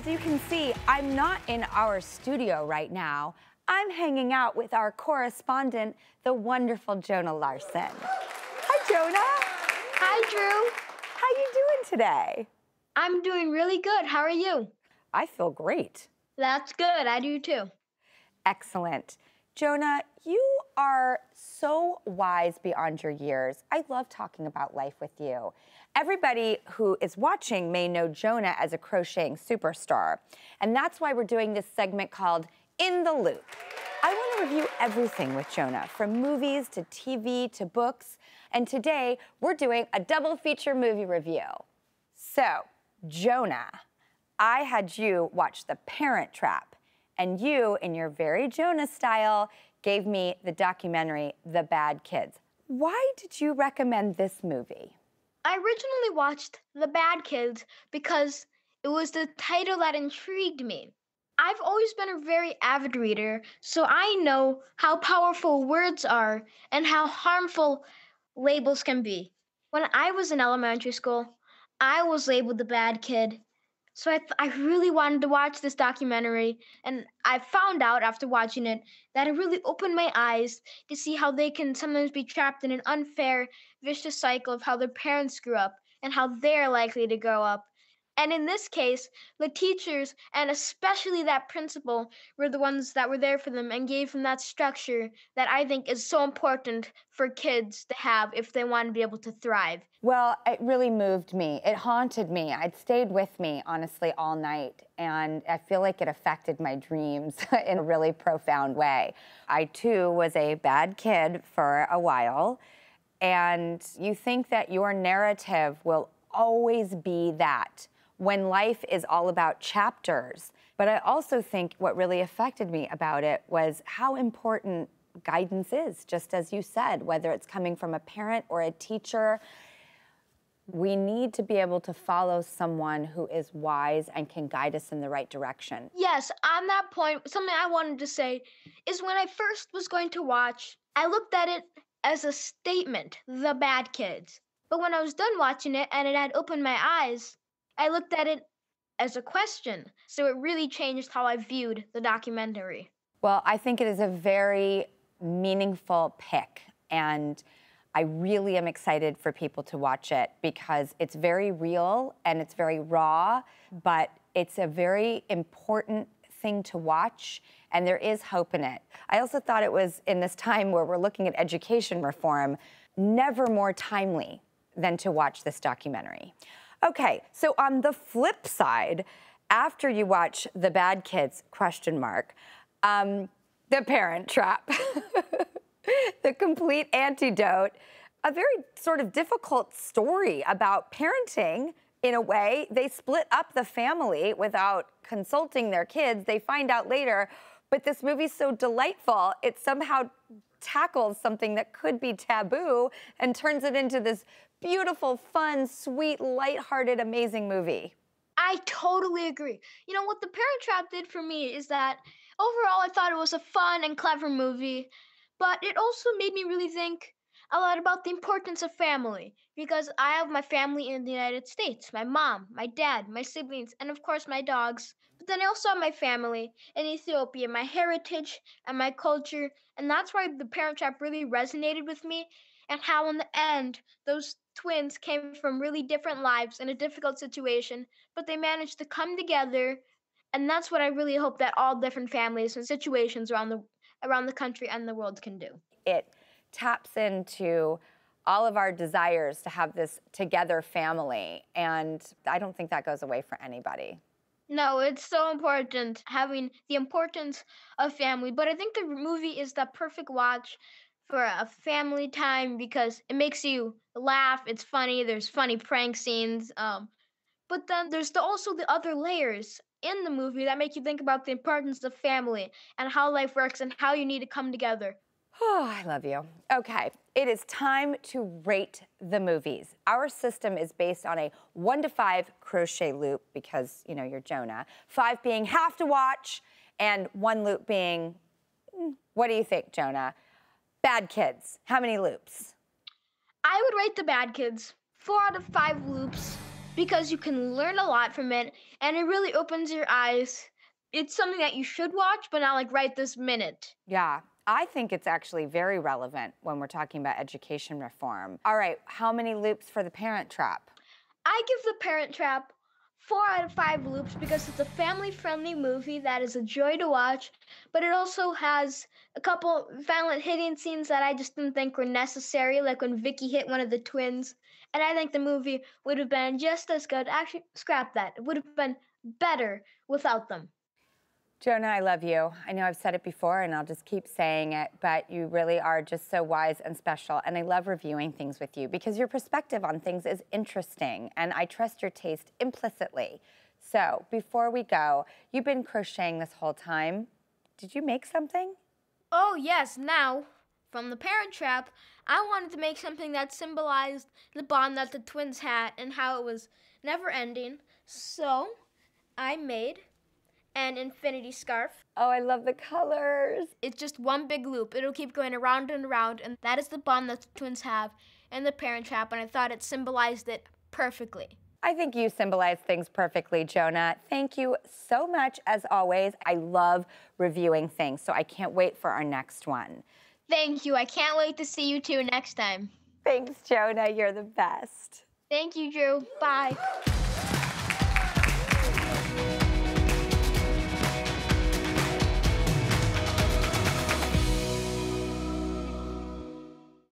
As you can see, I'm not in our studio right now. I'm hanging out with our correspondent, the wonderful Jonah Larson. Hi, Jonah. Hi, Drew. How you doing today? I'm doing really good. How are you? I feel great. That's good. I do too. Excellent. Jonah, you are so wise beyond your years. I love talking about life with you. Everybody who is watching may know Jonah as a crocheting superstar. And that's why we're doing this segment called In the Loop. I want to review everything with Jonah, from movies to TV to books. And today, we're doing a double feature movie review. So, Jonah, I had you watch The Parent Trap and you, in your very Jonah style, gave me the documentary The Bad Kids. Why did you recommend this movie? I originally watched The Bad Kids because it was the title that intrigued me. I've always been a very avid reader, so I know how powerful words are and how harmful labels can be. When I was in elementary school, I was labeled the bad kid so I, th- I really wanted to watch this documentary, and I found out after watching it that it really opened my eyes to see how they can sometimes be trapped in an unfair, vicious cycle of how their parents grew up and how they're likely to grow up and in this case, the teachers and especially that principal were the ones that were there for them and gave them that structure that I think is so important for kids to have if they want to be able to thrive. Well, it really moved me. It haunted me. It stayed with me, honestly, all night. And I feel like it affected my dreams in a really profound way. I, too, was a bad kid for a while. And you think that your narrative will always be that when life is all about chapters. But I also think what really affected me about it was how important guidance is, just as you said, whether it's coming from a parent or a teacher. We need to be able to follow someone who is wise and can guide us in the right direction. Yes, on that point, something I wanted to say is when I first was going to watch, I looked at it as a statement, the bad kids. But when I was done watching it and it had opened my eyes, I looked at it as a question. So it really changed how I viewed the documentary. Well, I think it is a very meaningful pick. And I really am excited for people to watch it because it's very real and it's very raw, but it's a very important thing to watch and there is hope in it. I also thought it was in this time where we're looking at education reform, never more timely than to watch this documentary. Okay, so on the flip side, after you watch The Bad Kids, question mark, um, The Parent Trap, the complete antidote, a very sort of difficult story about parenting in a way. They split up the family without consulting their kids. They find out later, but this movie's so delightful, it somehow tackles something that could be taboo and turns it into this beautiful, fun, sweet, light-hearted, amazing movie. I totally agree. You know, what The Parent Trap did for me is that overall I thought it was a fun and clever movie, but it also made me really think a lot about the importance of family because I have my family in the United States my mom, my dad, my siblings, and of course my dogs. But then I also have my family in Ethiopia, my heritage and my culture. And that's why the parent trap really resonated with me and how, in the end, those twins came from really different lives and a difficult situation, but they managed to come together. And that's what I really hope that all different families and situations around the around the country and the world can do. It taps into all of our desires to have this together family, and I don't think that goes away for anybody. No, it's so important having the importance of family, but I think the movie is the perfect watch for a family time because it makes you laugh. It's funny. There's funny prank scenes. Um, but then there's the, also the other layers in the movie that make you think about the importance of family and how life works and how you need to come together. Oh, I love you. Okay, it is time to rate the movies. Our system is based on a one to five crochet loop because, you know, you're Jonah. Five being have to watch, and one loop being, hmm, what do you think, Jonah? Bad kids. How many loops? I would rate the bad kids four out of five loops because you can learn a lot from it and it really opens your eyes. It's something that you should watch, but not like right this minute. Yeah. I think it's actually very relevant when we're talking about education reform. All right, how many loops for the parent trap? I give the parent trap four out of five loops because it's a family friendly movie that is a joy to watch, but it also has a couple violent hitting scenes that I just didn't think were necessary, like when Vicky hit one of the twins. And I think the movie would have been just as good. Actually, scrap that. It would have been better without them. Jonah, I love you. I know I've said it before and I'll just keep saying it, but you really are just so wise and special. And I love reviewing things with you because your perspective on things is interesting and I trust your taste implicitly. So before we go, you've been crocheting this whole time. Did you make something? Oh, yes, now. From the parent trap, I wanted to make something that symbolized the bond that the twins had and how it was never ending. So I made an infinity scarf. Oh, I love the colors. It's just one big loop. It'll keep going around and around, and that is the bond that the twins have and the parent trap, and I thought it symbolized it perfectly. I think you symbolize things perfectly, Jonah. Thank you so much, as always. I love reviewing things, so I can't wait for our next one. Thank you. I can't wait to see you two next time. Thanks, Jonah. You're the best. Thank you, Drew. Bye.